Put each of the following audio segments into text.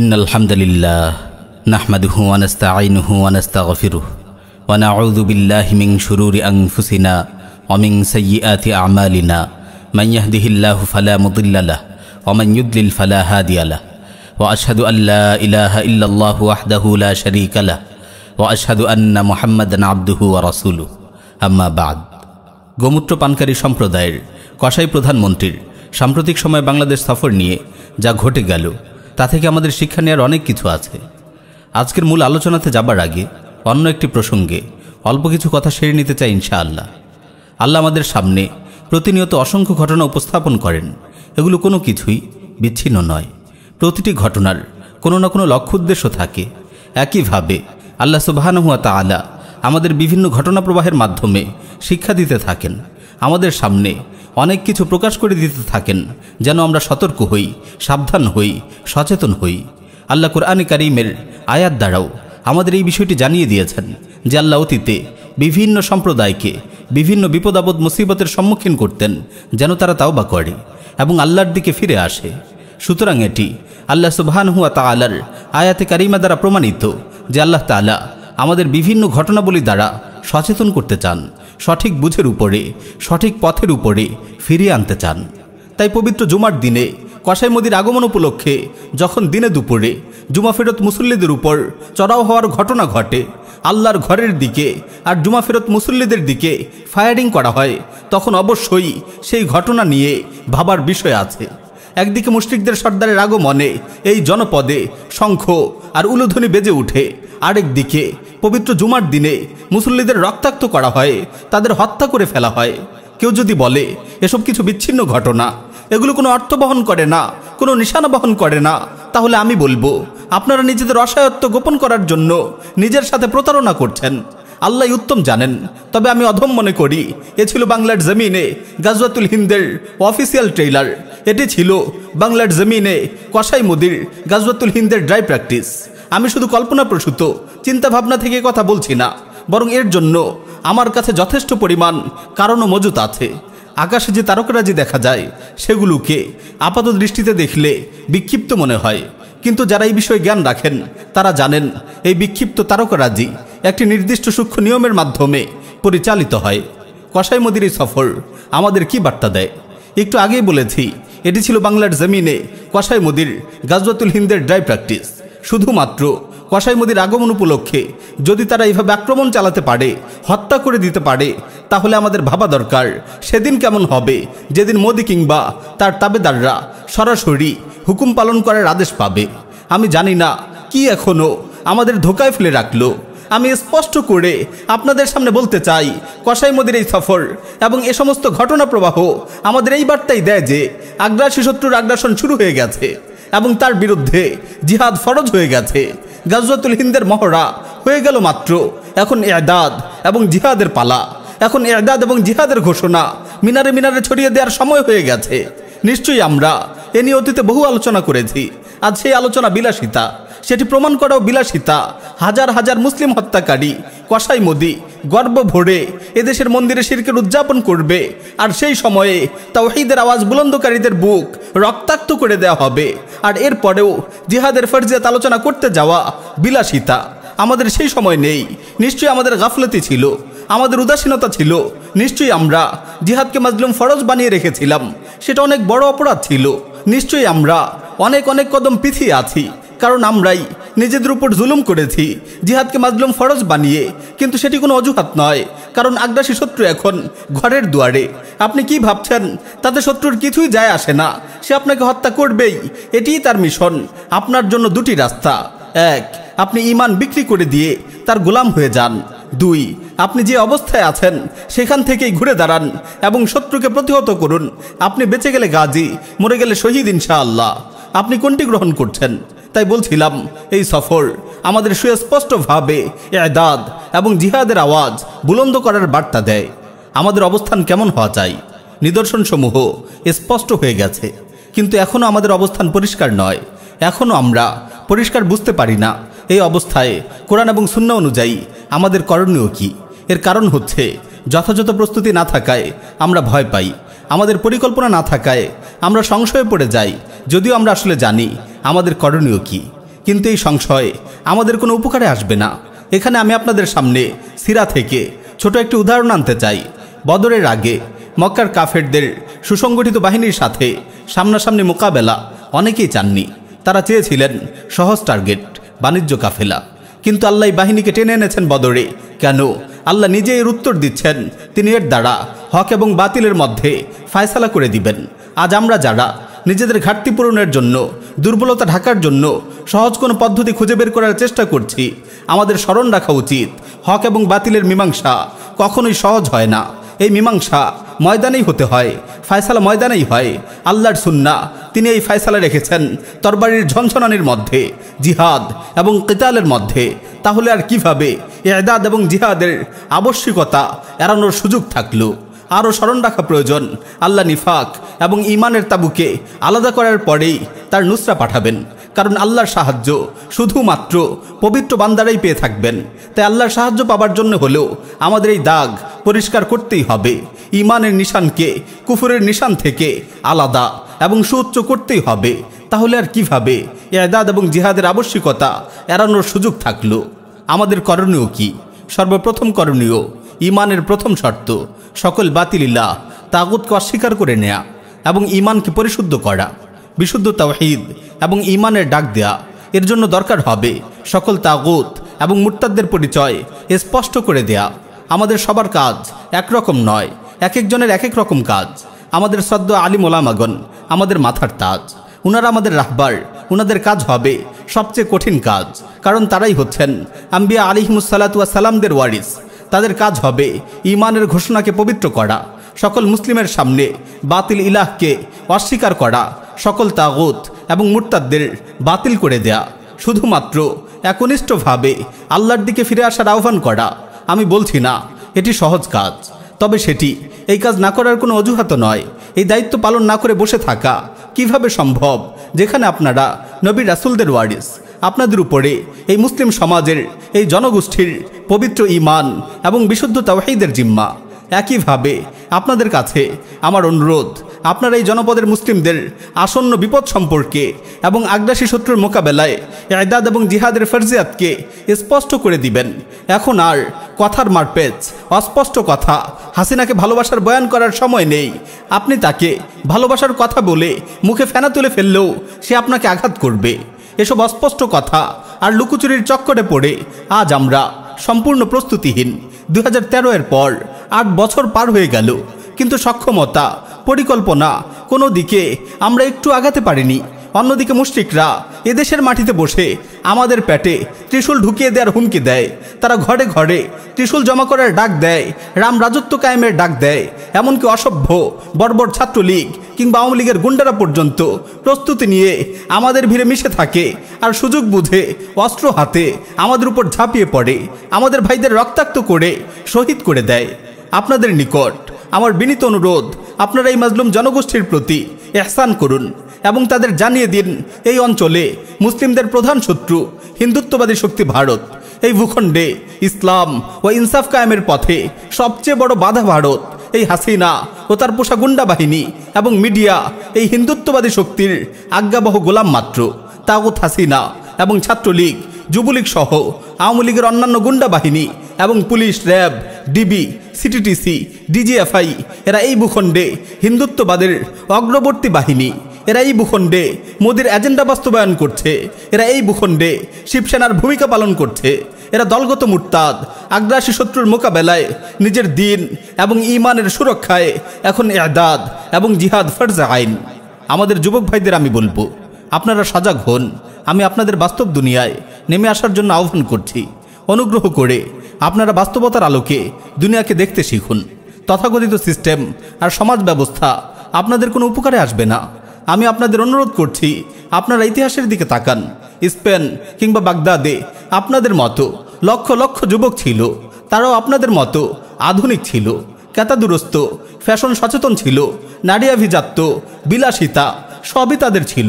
إن الحمد لله نحمده ونستعينه ونستغفره ونعوذ بالله من شرور أنفسنا ومن سيئات أعمالنا من يهده الله فلا مضل له ومن يضلل فلا هادي له وأشهد أن لا إله إلا الله وحده لا شريك له وأشهد أن محمدا عبده ورسوله أما بعد গোমূত্র পানকারী সম্প্রদায়ের কসাই প্রধানমন্ত্রীর সাম্প্রতিক সময় বাংলাদেশ সফর নিয়ে যা ঘটে গেল তা থেকে আমাদের শিক্ষা নেওয়ার অনেক কিছু আছে আজকের মূল আলোচনাতে যাবার আগে অন্য একটি প্রসঙ্গে অল্প কিছু কথা সেরে নিতে চাই ইনশাআল্লাহ আল্লাহ আমাদের সামনে প্রতিনিয়ত অসংখ্য ঘটনা উপস্থাপন করেন এগুলো কোনো কিছুই বিচ্ছিন্ন নয় প্রতিটি ঘটনার কোনো না কোনো লক্ষ্য উদ্দেশ্য থাকে একইভাবে আল্লাহ সুবাহানহুয়া আলা আমাদের বিভিন্ন ঘটনা প্রবাহের মাধ্যমে শিক্ষা দিতে থাকেন আমাদের সামনে অনেক কিছু প্রকাশ করে দিতে থাকেন যেন আমরা সতর্ক হই সাবধান হই সচেতন হই আল্লাহ কুরআনে কারিমের আয়াত দ্বারাও আমাদের এই বিষয়টি জানিয়ে দিয়েছেন যে আল্লাহ অতীতে বিভিন্ন সম্প্রদায়কে বিভিন্ন বিপদাবদ মুসিবতের সম্মুখীন করতেন যেন তারা তাও বা করে এবং আল্লাহর দিকে ফিরে আসে সুতরাং এটি আল্লাহ সুবহান হুয়া তালার আয়াতে কারিমা দ্বারা প্রমাণিত যে আল্লাহ তালা আমাদের বিভিন্ন ঘটনাবলী দ্বারা সচেতন করতে চান সঠিক বুঝের উপরে সঠিক পথের উপরে ফিরিয়ে আনতে চান তাই পবিত্র জুমার দিনে কসাই মোদির আগমন উপলক্ষে যখন দিনে দুপুরে জুমা ফেরত মুসল্লিদের উপর চড়াও হওয়ার ঘটনা ঘটে আল্লাহর ঘরের দিকে আর জুমা ফেরত মুসল্লিদের দিকে ফায়ারিং করা হয় তখন অবশ্যই সেই ঘটনা নিয়ে ভাবার বিষয় আছে একদিকে মুশ্রিকদের সর্দারের আগমনে এই জনপদে শঙ্খ আর উলুধ্বনি বেজে উঠে আরেক দিকে পবিত্র জুমার দিনে মুসল্লিদের রক্তাক্ত করা হয় তাদের হত্যা করে ফেলা হয় কেউ যদি বলে এসব কিছু বিচ্ছিন্ন ঘটনা এগুলো কোনো অর্থ বহন করে না কোনো নিশানা বহন করে না তাহলে আমি বলবো আপনারা নিজেদের অসায়ত্ব গোপন করার জন্য নিজের সাথে প্রতারণা করছেন আল্লাহ উত্তম জানেন তবে আমি অধম মনে করি এ ছিল বাংলার জমিনে গাজওয়াতুল হিন্দের অফিসিয়াল ট্রেইলার এটি ছিল বাংলার জমিনে কসাই মুদির গাজওয়াতুল হিন্দের ড্রাই প্র্যাকটিস আমি শুধু কল্পনাপ্রসূত চিন্তাভাবনা থেকে কথা বলছি না বরং এর জন্য আমার কাছে যথেষ্ট পরিমাণ কারণও মজুত আছে আকাশে যে তারকারাজি দেখা যায় সেগুলোকে আপাত দৃষ্টিতে দেখলে বিক্ষিপ্ত মনে হয় কিন্তু যারা এই বিষয়ে জ্ঞান রাখেন তারা জানেন এই বিক্ষিপ্ত তারকারাজি একটি নির্দিষ্ট সূক্ষ্ম নিয়মের মাধ্যমে পরিচালিত হয় কসাই মদির এই সফর আমাদের কি বার্তা দেয় একটু আগেই বলেছি এটি ছিল বাংলার জমিনে কষাই মদির গাজওয়াতুল হিন্দের ড্রাই প্র্যাকটিস শুধুমাত্র কসাই মোদীর আগমন উপলক্ষে যদি তারা এভাবে আক্রমণ চালাতে পারে হত্যা করে দিতে পারে তাহলে আমাদের ভাবা দরকার সেদিন কেমন হবে যেদিন মোদি কিংবা তার তাবেদাররা সরাসরি হুকুম পালন করার আদেশ পাবে আমি জানি না কি এখনও আমাদের ধোকায় ফেলে রাখলো আমি স্পষ্ট করে আপনাদের সামনে বলতে চাই কসাই মোদীর এই সফর এবং এ সমস্ত ঘটনা প্রবাহ আমাদের এই বার্তাই দেয় যে আগ্রাসী শত্রুর আগ্রাসন শুরু হয়ে গেছে এবং তার বিরুদ্ধে জিহাদ ফরজ হয়ে গেছে গাজওয়াতুল হিন্দের মহড়া হয়ে গেল মাত্র এখন এদাদ এবং জিহাদের পালা এখন এদাদ এবং জিহাদের ঘোষণা মিনারে মিনারে ছড়িয়ে দেওয়ার সময় হয়ে গেছে নিশ্চয়ই আমরা এ নিয়ে অতীতে বহু আলোচনা করেছি আজ সেই আলোচনা বিলাসিতা সেটি প্রমাণ করাও বিলাসিতা হাজার হাজার মুসলিম হত্যাকারী কষাই মোদি গর্ব ভরে এদেশের মন্দিরে শিরকের উদযাপন করবে আর সেই সময়ে তাওহিদের আওয়াজ বুলন্দকারীদের বুক রক্তাক্ত করে দেওয়া হবে আর এরপরেও জিহাদের ফরজিয়াত আলোচনা করতে যাওয়া বিলাসিতা আমাদের সেই সময় নেই নিশ্চয়ই আমাদের গাফলতি ছিল আমাদের উদাসীনতা ছিল নিশ্চয়ই আমরা জিহাদকে মাজলুম ফরজ বানিয়ে রেখেছিলাম সেটা অনেক বড় অপরাধ ছিল নিশ্চয়ই আমরা অনেক অনেক কদম পিছিয়ে আছি কারণ আমরাই নিজেদের উপর জুলুম করেছি জিহাদকে মাজলুম ফরজ বানিয়ে কিন্তু সেটি কোনো অজুহাত নয় কারণ আগ্রাসী শত্রু এখন ঘরের দুয়ারে আপনি কি ভাবছেন তাতে শত্রুর কিছুই যায় আসে না সে আপনাকে হত্যা করবেই এটিই তার মিশন আপনার জন্য দুটি রাস্তা এক আপনি ইমান বিক্রি করে দিয়ে তার গোলাম হয়ে যান দুই আপনি যে অবস্থায় আছেন সেখান থেকেই ঘুরে দাঁড়ান এবং শত্রুকে প্রতিহত করুন আপনি বেঁচে গেলে গাজী মরে গেলে শহীদ ইনশাআল্লাহ আপনি কোনটি গ্রহণ করছেন তাই বলছিলাম এই সফর আমাদের সুস্পষ্টভাবে এদাদ এবং জিহাদের আওয়াজ বুলন্দ করার বার্তা দেয় আমাদের অবস্থান কেমন হওয়া চাই নিদর্শনসমূহ স্পষ্ট হয়ে গেছে কিন্তু এখনও আমাদের অবস্থান পরিষ্কার নয় এখনও আমরা পরিষ্কার বুঝতে পারি না এই অবস্থায় কোরআন এবং শূন্য অনুযায়ী আমাদের করণীয় কি এর কারণ হচ্ছে যথাযথ প্রস্তুতি না থাকায় আমরা ভয় পাই আমাদের পরিকল্পনা না থাকায় আমরা সংশয়ে পড়ে যাই যদিও আমরা আসলে জানি আমাদের করণীয় কি কিন্তু এই সংশয় আমাদের কোনো উপকারে আসবে না এখানে আমি আপনাদের সামনে সিরা থেকে ছোট একটি উদাহরণ আনতে চাই বদরের আগে মক্কার কাফেরদের সুসংগঠিত বাহিনীর সাথে সামনাসামনি মোকাবেলা অনেকেই চাননি তারা চেয়েছিলেন সহজ টার্গেট বাণিজ্য কাফেলা কিন্তু আল্লাহ বাহিনীকে টেনে এনেছেন বদরে কেন আল্লাহ নিজে এর উত্তর দিচ্ছেন তিনি এর দ্বারা হক এবং বাতিলের মধ্যে ফায়সালা করে দিবেন আজ আমরা যারা নিজেদের ঘাটতি পূরণের জন্য দুর্বলতা ঢাকার জন্য সহজ কোনো পদ্ধতি খুঁজে বের করার চেষ্টা করছি আমাদের স্মরণ রাখা উচিত হক এবং বাতিলের মীমাংসা কখনোই সহজ হয় না এই মীমাংসা ময়দানেই হতে হয় ফায়সালা ময়দানেই হয় আল্লাহর সুন্না তিনি এই ফায়সালা রেখেছেন তরবারির ঝনঝনানির মধ্যে জিহাদ এবং কেতালের মধ্যে তাহলে আর কিভাবে এদাদ এবং জিহাদের আবশ্যিকতা এড়ানোর সুযোগ থাকলো আরও স্মরণ রাখা প্রয়োজন আল্লাহ নিফাক এবং ইমানের তাবুকে আলাদা করার পরেই তার নুসরা পাঠাবেন কারণ আল্লাহর সাহায্য শুধুমাত্র পবিত্র বান্দারাই পেয়ে থাকবেন তাই আল্লাহর সাহায্য পাবার জন্য হলেও আমাদের এই দাগ পরিষ্কার করতেই হবে ইমানের নিশানকে কুফুরের নিশান থেকে আলাদা এবং সুউচ্চ করতেই হবে তাহলে আর কিভাবে এদাদ এবং জিহাদের আবশ্যিকতা এড়ানোর সুযোগ থাকলো আমাদের করণীয় কি সর্বপ্রথম করণীয় ইমানের প্রথম শর্ত সকল বাতিলিল্লা তাগুতকে অস্বীকার করে নেয়া এবং ইমানকে পরিশুদ্ধ করা বিশুদ্ধ তাওহিদ এবং ইমানের ডাক দেয়া এর জন্য দরকার হবে সকল তাগুত এবং মুর্তাদের পরিচয় স্পষ্ট করে দেয়া আমাদের সবার কাজ একরকম নয় এক একজনের এক এক রকম কাজ আমাদের সদ্য আলী মোলামাগন আমাদের মাথার তাজ উনারা আমাদের রাহবার উনাদের কাজ হবে সবচেয়ে কঠিন কাজ কারণ তারাই হচ্ছেন আম্বিয়া আলিহিমুসাল্লাতুয়া সালামদের ওয়ারিস তাদের কাজ হবে ইমানের ঘোষণাকে পবিত্র করা সকল মুসলিমের সামনে বাতিল ইলাহকে অস্বীকার করা সকল তাগুত এবং মুরতাদদের বাতিল করে দেয়া শুধুমাত্র একনিষ্ঠভাবে আল্লাহর দিকে ফিরে আসার আহ্বান করা আমি বলছি না এটি সহজ কাজ তবে সেটি এই কাজ না করার কোনো অজুহাত নয় এই দায়িত্ব পালন না করে বসে থাকা কিভাবে সম্ভব যেখানে আপনারা নবী রাসুলদের ওয়ারিস আপনাদের উপরে এই মুসলিম সমাজের এই জনগোষ্ঠীর পবিত্র ইমান এবং বিশুদ্ধ তাওহিদের জিম্মা একইভাবে আপনাদের কাছে আমার অনুরোধ আপনার এই জনপদের মুসলিমদের আসন্ন বিপদ সম্পর্কে এবং আগ্রাসী শত্রুর মোকাবেলায় এদাদ এবং জিহাদের ফরজিয়াতকে স্পষ্ট করে দিবেন এখন আর কথার মারপেচ অস্পষ্ট কথা হাসিনাকে ভালোবাসার বয়ান করার সময় নেই আপনি তাকে ভালোবাসার কথা বলে মুখে ফেনা তুলে ফেললেও সে আপনাকে আঘাত করবে এসব অস্পষ্ট কথা আর লুকোচুরির চক্করে পড়ে আজ আমরা সম্পূর্ণ প্রস্তুতিহীন দু এর পর আট বছর পার হয়ে গেল কিন্তু সক্ষমতা পরিকল্পনা কোনো দিকে আমরা একটু আগাতে পারিনি অন্যদিকে মুশরিকরা এদেশের মাটিতে বসে আমাদের প্যাটে ত্রিশূল ঢুকিয়ে দেওয়ার হুমকি দেয় তারা ঘরে ঘরে ত্রিশূল জমা করার ডাক দেয় রাম রাজত্ব কায়েমের ডাক দেয় এমনকি অসভ্য বর্বর ছাত্রলীগ কিংবা আওয়ামী লীগের গুন্ডারা পর্যন্ত প্রস্তুতি নিয়ে আমাদের ভিড়ে মিশে থাকে আর সুযোগ বুঝে অস্ত্র হাতে আমাদের উপর ঝাঁপিয়ে পড়ে আমাদের ভাইদের রক্তাক্ত করে শহীদ করে দেয় আপনাদের নিকট আমার বিনীত অনুরোধ আপনারা এই মাজলুম জনগোষ্ঠীর প্রতি এহসান করুন এবং তাদের জানিয়ে দিন এই অঞ্চলে মুসলিমদের প্রধান শত্রু হিন্দুত্ববাদী শক্তি ভারত এই ভূখণ্ডে ইসলাম ও ইনসাফ কায়েমের পথে সবচেয়ে বড় বাধা ভারত এই হাসিনা ও তার পোষা গুন্ডা বাহিনী এবং মিডিয়া এই হিন্দুত্ববাদী শক্তির আজ্ঞাবহ গোলাম মাত্র তাগুত হাসিনা এবং ছাত্রলীগ যুবলীগ সহ আওয়ামী লীগের অন্যান্য গুন্ডা বাহিনী এবং police RAB DB CTTC DGFI এরা এই ভূখণ্ডে হিন্দুত্ববাদের অগ্রবর্তী বাহিনী এরা এই ভূখণ্ডে মোদির এজেন্ডা বাস্তবায়ন করছে এরা এই ভূখণ্ডে শিবসেনার ভূমিকা পালন করছে এরা দলগত মুরতাদ আগ্রাসী শত্রুর মোকাবেলায় নিজের দিন এবং ইমানের সুরক্ষায় এখন এদাদ এবং জিহাদ ফরজা আইন আমাদের যুবক ভাইদের আমি বলবো আপনারা সাজাগ হন আমি আপনাদের বাস্তব দুনিয়ায় নেমে আসার জন্য আহ্বান করছি অনুগ্রহ করে আপনারা বাস্তবতার আলোকে দুনিয়াকে দেখতে শিখুন তথাকথিত সিস্টেম আর সমাজ ব্যবস্থা আপনাদের কোনো উপকারে আসবে না আমি আপনাদের অনুরোধ করছি আপনারা ইতিহাসের দিকে তাকান স্পেন কিংবা বাগদাদে আপনাদের মতো লক্ষ লক্ষ যুবক ছিল তারাও আপনাদের মতো আধুনিক ছিল ক্যাতাদুরস্ত ফ্যাশন সচেতন ছিল নারী আভিজাত্য বিলাসিতা সবই তাদের ছিল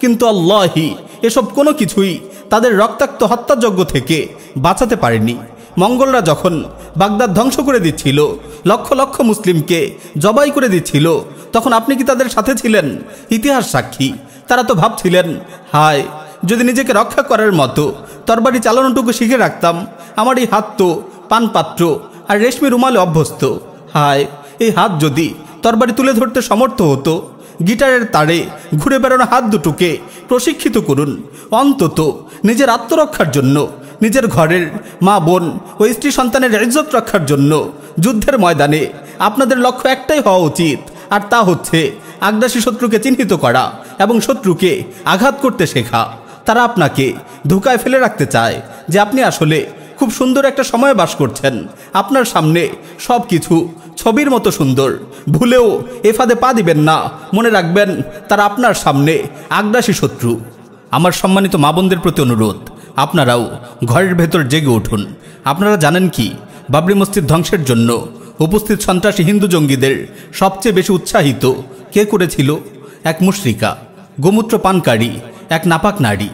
কিন্তু আল্লাহি এসব কোনো কিছুই তাদের রক্তাক্ত হত্যাযজ্ঞ থেকে বাঁচাতে পারেনি মঙ্গলরা যখন বাগদাদ ধ্বংস করে দিচ্ছিল লক্ষ লক্ষ মুসলিমকে জবাই করে দিচ্ছিল তখন আপনি কি তাদের সাথে ছিলেন ইতিহাস সাক্ষী তারা তো ভাবছিলেন হায় যদি নিজেকে রক্ষা করার মতো তরবারি চালানোটুকু শিখে রাখতাম আমার এই হাত তো পানপাত্র আর রেশমি রুমালে অভ্যস্ত হায় এই হাত যদি তরবারি তুলে ধরতে সমর্থ হতো গিটারের তারে ঘুরে বেড়ানো হাত দুটোকে প্রশিক্ষিত করুন অন্তত নিজের আত্মরক্ষার জন্য নিজের ঘরের মা বোন ও স্ত্রী সন্তানের ইজ্জত রক্ষার জন্য যুদ্ধের ময়দানে আপনাদের লক্ষ্য একটাই হওয়া উচিত আর তা হচ্ছে আগ্রাসী শত্রুকে চিহ্নিত করা এবং শত্রুকে আঘাত করতে শেখা তারা আপনাকে ধোকায় ফেলে রাখতে চায় যে আপনি আসলে খুব সুন্দর একটা সময় বাস করছেন আপনার সামনে সব কিছু ছবির মতো সুন্দর ভুলেও এফাদে পা দিবেন না মনে রাখবেন তারা আপনার সামনে আগ্রাসী শত্রু আমার সম্মানিত মা বোনদের প্রতি অনুরোধ আপনারাও ঘরের ভেতর জেগে উঠুন আপনারা জানেন কি বাবরি মসজিদ ধ্বংসের জন্য উপস্থিত সন্ত্রাসী হিন্দু জঙ্গিদের সবচেয়ে বেশি উৎসাহিত কে করেছিল এক মুশ্রিকা গোমূত্র পানকারী এক নাপাক নারী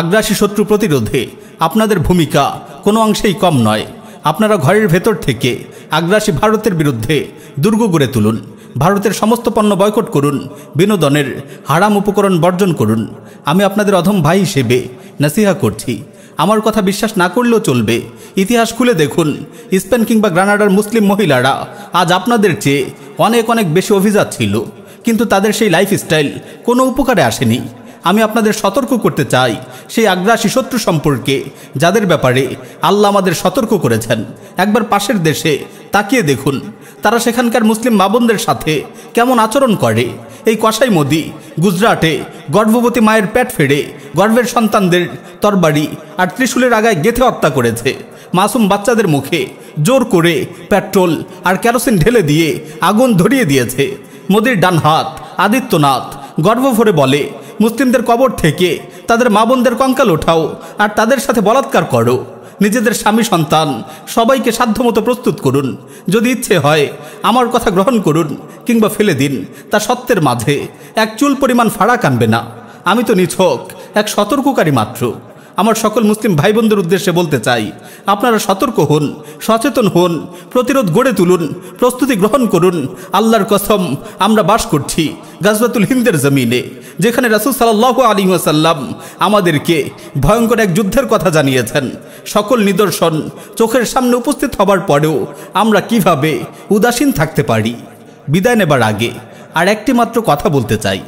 আগ্রাসী শত্রু প্রতিরোধে আপনাদের ভূমিকা কোনো অংশেই কম নয় আপনারা ঘরের ভেতর থেকে আগ্রাসী ভারতের বিরুদ্ধে দুর্গ গড়ে তুলুন ভারতের সমস্ত পণ্য বয়কট করুন বিনোদনের হারাম উপকরণ বর্জন করুন আমি আপনাদের অধম ভাই হিসেবে নাসিহা করছি আমার কথা বিশ্বাস না করলেও চলবে ইতিহাস খুলে দেখুন স্পেন কিংবা গ্রানাডার মুসলিম মহিলারা আজ আপনাদের চেয়ে অনেক অনেক বেশি অভিজাত ছিল কিন্তু তাদের সেই লাইফস্টাইল কোনো উপকারে আসেনি আমি আপনাদের সতর্ক করতে চাই সেই আগ্রাসী শত্রু সম্পর্কে যাদের ব্যাপারে আল্লাহ আমাদের সতর্ক করেছেন একবার পাশের দেশে তাকিয়ে দেখুন তারা সেখানকার মুসলিম মাবনদের সাথে কেমন আচরণ করে এই কষাই মোদি গুজরাটে গর্ভবতী মায়ের পেট ফেড়ে গর্ভের সন্তানদের তরবারি আর ত্রিশুলের আগায় গেথে হত্যা করেছে মাসুম বাচ্চাদের মুখে জোর করে পেট্রোল আর ক্যারোসিন ঢেলে দিয়ে আগুন ধরিয়ে দিয়েছে মোদির ডান হাত আদিত্যনাথ গর্ব ভরে বলে মুসলিমদের কবর থেকে তাদের মা বোনদের কঙ্কাল ওঠাও আর তাদের সাথে বলাৎকার করো নিজেদের স্বামী সন্তান সবাইকে সাধ্যমতো প্রস্তুত করুন যদি ইচ্ছে হয় আমার কথা গ্রহণ করুন কিংবা ফেলে দিন তা সত্যের মাঝে এক চুল পরিমাণ ফাড়া কানবে না আমি তো নিছক এক সতর্ককারী মাত্র আমার সকল মুসলিম ভাই বোনদের উদ্দেশ্যে বলতে চাই আপনারা সতর্ক হন সচেতন হন প্রতিরোধ গড়ে তুলুন প্রস্তুতি গ্রহণ করুন আল্লাহর কসম আমরা বাস করছি গাজবাতুল হিন্দের জমিনে যেখানে রাসুল সাল্লাহ আলী ওয়াসাল্লাম আমাদেরকে ভয়ঙ্কর এক যুদ্ধের কথা জানিয়েছেন সকল নিদর্শন চোখের সামনে উপস্থিত হবার পরেও আমরা কিভাবে উদাসীন থাকতে পারি বিদায় নেবার আগে আর একটি মাত্র কথা বলতে চাই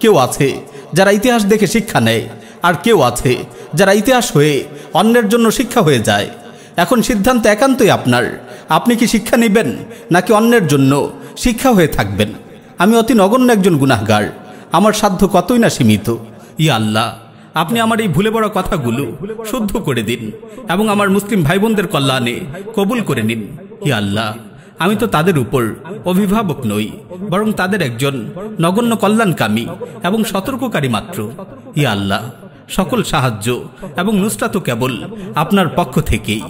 কেউ আছে যারা ইতিহাস দেখে শিক্ষা নেয় আর কেউ আছে যারা ইতিহাস হয়ে অন্যের জন্য শিক্ষা হয়ে যায় এখন সিদ্ধান্ত একান্তই আপনার আপনি কি শিক্ষা নেবেন নাকি অন্যের জন্য শিক্ষা হয়ে থাকবেন আমি অতি নগণ্য একজন গুনাহগার আমার সাধ্য কতই না সীমিত ই আল্লাহ আপনি আমার এই ভুলে বড় কথাগুলো শুদ্ধ করে দিন এবং আমার মুসলিম ভাই বোনদের কল্যাণে কবুল করে নিন ই আল্লাহ আমি তো তাদের উপর অভিভাবক নই বরং তাদের একজন নগণ্য কল্যাণকামী এবং সতর্ককারী মাত্র ই আল্লাহ সকল সাহায্য এবং নুসরাত কেবল আপনার পক্ষ থেকেই